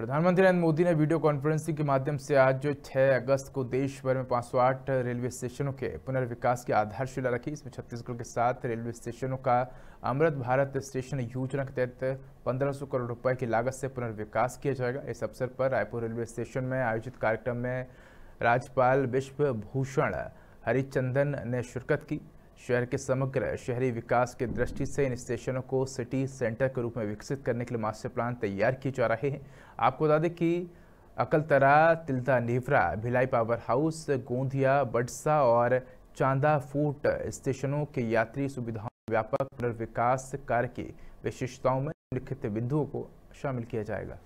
प्रधानमंत्री नरेंद्र मोदी ने video conferencing के माध्यम से आज जो 6 अगस्त को देश भर में 508 रेलवे स्टेशनों के पुनर्विकास की आधारशिला रखी इसमें छत्तीसगढ़ के सात रेलवे स्टेशनों का अमृत भारत स्टेशन योजना के तहत 1500 करोड़ रुपए की लागत से पुनर्विकास किया जाएगा इस अवसर पर रायपुर रेलवे स्टेशन में आयोजित कार्यक्रम में राज्यपाल विश्वभूषण हरिचंदन ने शिरकत की शहर के समग्र शहरी विकास के दृष्टि से इन स्टेशनों को सिटी सेंटर के रूप में विकसित करने के लिए मास्टर प्लान तैयार किए जा रहे हैं आपको बता दें कि अकलतरा तिलदा नेवरा भिलाई पावर हाउस गोंदिया बडसा और चांदा फोर्ट स्टेशनों के यात्री सुविधाओं व्यापक पुनर्विकास कार्य की विशेषताओं में लिखित बिंदुओं को शामिल किया जाएगा